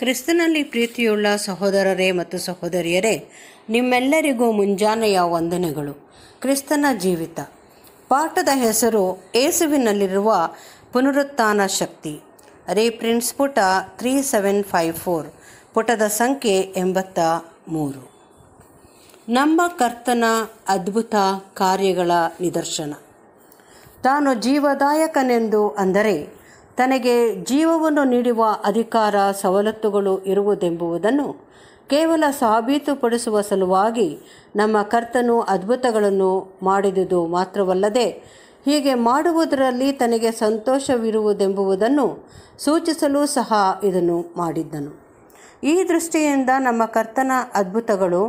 ಕ್ರಿಸ್ತನಲ್ಲಿ ಪ್ರೀತಿಯುಳ್ಳ ಸಹೋದರರೇ ಮತ್ತು ಸಹೋದರಿಯರೇ ನಿಮ್ಮೆಲ್ಲರಿಗೂ ಮುಂಜಾನೆಯ ವಂದನೆಗಳು ಕ್ರಿಸ್ತನ ಜೀವಿತ ಪಾಠದ ಹೆಸರು ಏಸುವಿನಲ್ಲಿರುವ ಪುನರುತ್ಥಾನ ಶಕ್ತಿ ರೀಪ್ರಿಂಟ್ಸ್ ಪುಟ ತ್ರೀ ಸೆವೆನ್ ಫೈವ್ ಫೋರ್ ಪುಟದ ಸಂಖ್ಯೆ ಎಂಬತ್ತ ಮೂರು ನಮ್ಮ ಕರ್ತನ ಅದ್ಭುತ ಕಾರ್ಯಗಳ ನಿದರ್ಶನ ತಾನು ಜೀವದಾಯಕನೆಂದು ಅಂದರೆ ತನಗೆ ಜೀವವನ್ನು ನೀಡುವ ಅಧಿಕಾರ ಸವಲತ್ತುಗಳು ಇರುವುದೆಂಬುದನ್ನು ಕೇವಲ ಸಾಬೀತುಪಡಿಸುವ ಸಲುವಾಗಿ ನಮ್ಮ ಕರ್ತನು ಅದ್ಭುತಗಳನ್ನು ಮಾಡಿದುದು ಮಾತ್ರವಲ್ಲದೆ ಹೀಗೆ ಮಾಡುವುದರಲ್ಲಿ ತನಗೆ ಸಂತೋಷವಿರುವುದೆಂಬುವುದನ್ನು ಸೂಚಿಸಲು ಸಹ ಇದನ್ನು ಮಾಡಿದ್ದನು ಈ ದೃಷ್ಟಿಯಿಂದ ನಮ್ಮ ಕರ್ತನ ಅದ್ಭುತಗಳು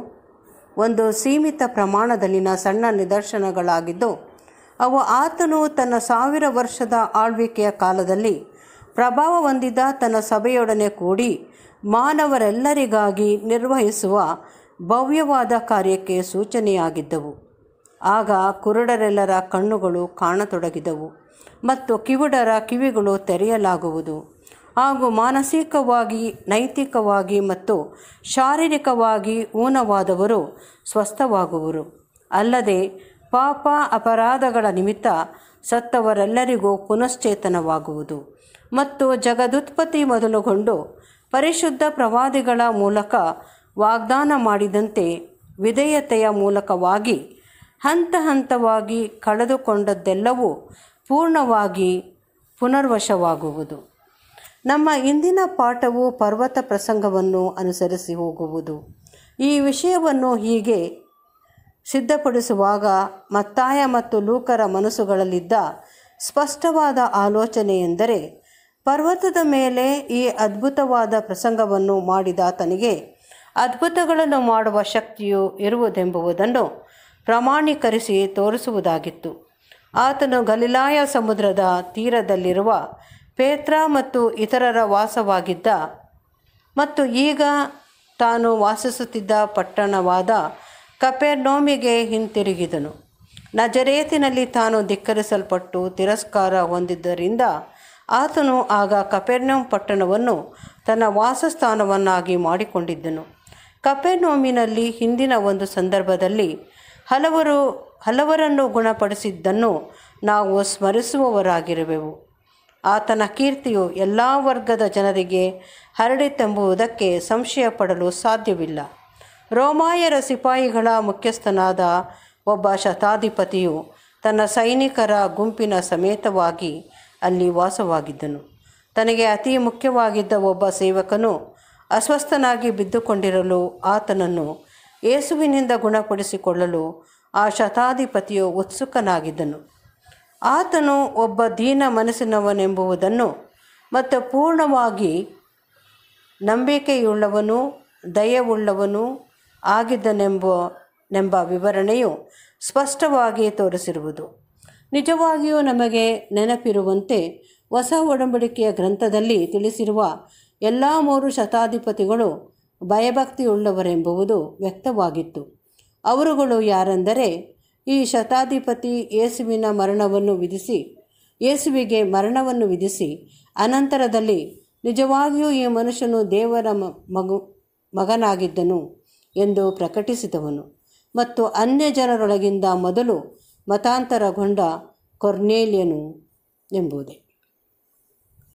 ಒಂದು ಸೀಮಿತ ಪ್ರಮಾಣದಲ್ಲಿನ ಸಣ್ಣ ನಿದರ್ಶನಗಳಾಗಿದ್ದು ಅವು ಆತನು ತನ್ನ ಸಾವಿರ ವರ್ಷದ ಆಳ್ವಿಕೆಯ ಕಾಲದಲ್ಲಿ ಪ್ರಭಾವ ಹೊಂದಿದ ತನ್ನ ಸಭೆಯೊಡನೆ ಕೂಡಿ ಮಾನವರೆಲ್ಲರಿಗಾಗಿ ನಿರ್ವಹಿಸುವ ಭವ್ಯವಾದ ಕಾರ್ಯಕ್ಕೆ ಸೂಚನೆಯಾಗಿದ್ದವು ಆಗ ಕುರುಡರೆಲ್ಲರ ಕಣ್ಣುಗಳು ಕಾಣತೊಡಗಿದವು ಮತ್ತು ಕಿವುಡರ ಕಿವಿಗಳು ತೆರೆಯಲಾಗುವುದು ಹಾಗೂ ಮಾನಸಿಕವಾಗಿ ನೈತಿಕವಾಗಿ ಮತ್ತು ಶಾರೀರಿಕವಾಗಿ ಊನವಾದವರು ಸ್ವಸ್ಥವಾಗುವರು ಅಲ್ಲದೆ ಪಾಪ ಅಪರಾಧಗಳ ನಿಮಿತ್ತ ಸತ್ತವರೆಲ್ಲರಿಗೂ ಪುನಶ್ಚೇತನವಾಗುವುದು ಮತ್ತು ಜಗದುತ್ಪತ್ತಿ ಮೊದಲುಗೊಂಡು ಪರಿಶುದ್ಧ ಪ್ರವಾದಿಗಳ ಮೂಲಕ ವಾಗ್ದಾನ ಮಾಡಿದಂತೆ ವಿಧೇಯತೆಯ ಮೂಲಕವಾಗಿ ಹಂತ ಹಂತವಾಗಿ ಕಳೆದುಕೊಂಡದ್ದೆಲ್ಲವೂ ಪೂರ್ಣವಾಗಿ ಪುನರ್ವಶವಾಗುವುದು ನಮ್ಮ ಇಂದಿನ ಪಾಠವು ಪರ್ವತ ಪ್ರಸಂಗವನ್ನು ಅನುಸರಿಸಿ ಹೋಗುವುದು ಈ ವಿಷಯವನ್ನು ಹೀಗೆ ಸಿದ್ಧಪಡಿಸುವಾಗ ಮತ್ತಾಯ ಮತ್ತು ಲೂಕರ ಮನಸ್ಸುಗಳಲ್ಲಿದ್ದ ಸ್ಪಷ್ಟವಾದ ಆಲೋಚನೆ ಎಂದರೆ ಪರ್ವತದ ಮೇಲೆ ಈ ಅದ್ಭುತವಾದ ಪ್ರಸಂಗವನ್ನು ಮಾಡಿದಾತನಿಗೆ ಅದ್ಭುತಗಳನ್ನು ಮಾಡುವ ಶಕ್ತಿಯು ಇರುವುದೆಂಬುವುದನ್ನು ಪ್ರಮಾಣೀಕರಿಸಿ ತೋರಿಸುವುದಾಗಿತ್ತು ಆತನು ಗಲಿಲಾಯ ಸಮುದ್ರದ ತೀರದಲ್ಲಿರುವ ಪೇತ್ರ ಮತ್ತು ಇತರರ ವಾಸವಾಗಿದ್ದ ಮತ್ತು ಈಗ ತಾನು ವಾಸಿಸುತ್ತಿದ್ದ ಪಟ್ಟಣವಾದ ಕಪೆರ್ನೋಮಿಗೆ ಹಿಂತಿರುಗಿದನು ನಜರೇತಿನಲ್ಲಿ ತಾನು ಧಿಕ್ಕರಿಸಲ್ಪಟ್ಟು ತಿರಸ್ಕಾರ ಹೊಂದಿದ್ದರಿಂದ ಆತನು ಆಗ ಕಪೆರ್ನೋಮ್ ಪಟ್ಟಣವನ್ನು ತನ್ನ ವಾಸಸ್ಥಾನವನ್ನಾಗಿ ಮಾಡಿಕೊಂಡಿದ್ದನು ಕಪೆರ್ನೋಮಿನಲ್ಲಿ ಹಿಂದಿನ ಒಂದು ಸಂದರ್ಭದಲ್ಲಿ ಹಲವರು ಹಲವರನ್ನು ಗುಣಪಡಿಸಿದ್ದನ್ನು ನಾವು ಸ್ಮರಿಸುವವರಾಗಿರುವೆವು ಆತನ ಕೀರ್ತಿಯು ಎಲ್ಲ ವರ್ಗದ ಜನರಿಗೆ ಹರಡಿತೆಂಬುವುದಕ್ಕೆ ಸಂಶಯ ಪಡಲು ಸಾಧ್ಯವಿಲ್ಲ ರೋಮಾಯರ ಸಿಪಾಯಿಗಳ ಮುಖ್ಯಸ್ಥನಾದ ಒಬ್ಬ ಶತಾಧಿಪತಿಯು ತನ್ನ ಸೈನಿಕರ ಗುಂಪಿನ ಸಮೇತವಾಗಿ ಅಲ್ಲಿ ವಾಸವಾಗಿದ್ದನು ತನಗೆ ಅತಿ ಮುಖ್ಯವಾಗಿದ್ದ ಒಬ್ಬ ಸೇವಕನು ಅಸ್ವಸ್ಥನಾಗಿ ಬಿದ್ದುಕೊಂಡಿರಲು ಆತನನ್ನು ಯೇಸುವಿನಿಂದ ಗುಣಪಡಿಸಿಕೊಳ್ಳಲು ಆ ಶತಾಧಿಪತಿಯು ಉತ್ಸುಕನಾಗಿದ್ದನು ಆತನು ಒಬ್ಬ ದೀನ ಮನಸ್ಸಿನವನೆಂಬುವುದನ್ನು ಮತ್ತು ಪೂರ್ಣವಾಗಿ ನಂಬಿಕೆಯುಳ್ಳವನು ದಯವುಳ್ಳವನು ಆಗಿದ್ದನೆಂಬ ನೆಂಬ ವಿವರಣೆಯು ಸ್ಪಷ್ಟವಾಗಿ ತೋರಿಸಿರುವುದು ನಿಜವಾಗಿಯೂ ನಮಗೆ ನೆನಪಿರುವಂತೆ ಹೊಸ ಒಡಂಬಡಿಕೆಯ ಗ್ರಂಥದಲ್ಲಿ ತಿಳಿಸಿರುವ ಎಲ್ಲ ಮೂರು ಶತಾಧಿಪತಿಗಳು ಭಯಭಕ್ತಿಯುಳ್ಳವರೆಂಬುವುದು ವ್ಯಕ್ತವಾಗಿತ್ತು ಅವರುಗಳು ಯಾರೆಂದರೆ ಈ ಶತಾಧಿಪತಿ ಯೇಸುವಿನ ಮರಣವನ್ನು ವಿಧಿಸಿ ಯೇಸುವಿಗೆ ಮರಣವನ್ನು ವಿಧಿಸಿ ಅನಂತರದಲ್ಲಿ ನಿಜವಾಗಿಯೂ ಈ ಮನುಷ್ಯನು ದೇವರ ಮಗು ಮಗನಾಗಿದ್ದನು ಎಂದು ಪ್ರಕಟಿಸಿದವನು ಮತ್ತು ಅನ್ಯ ಜನರೊಳಗಿಂದ ಮೊದಲು ಮತಾಂತರಗೊಂಡ ಕೊರ್ನೇಲಿಯನು ಎಂಬುದೇ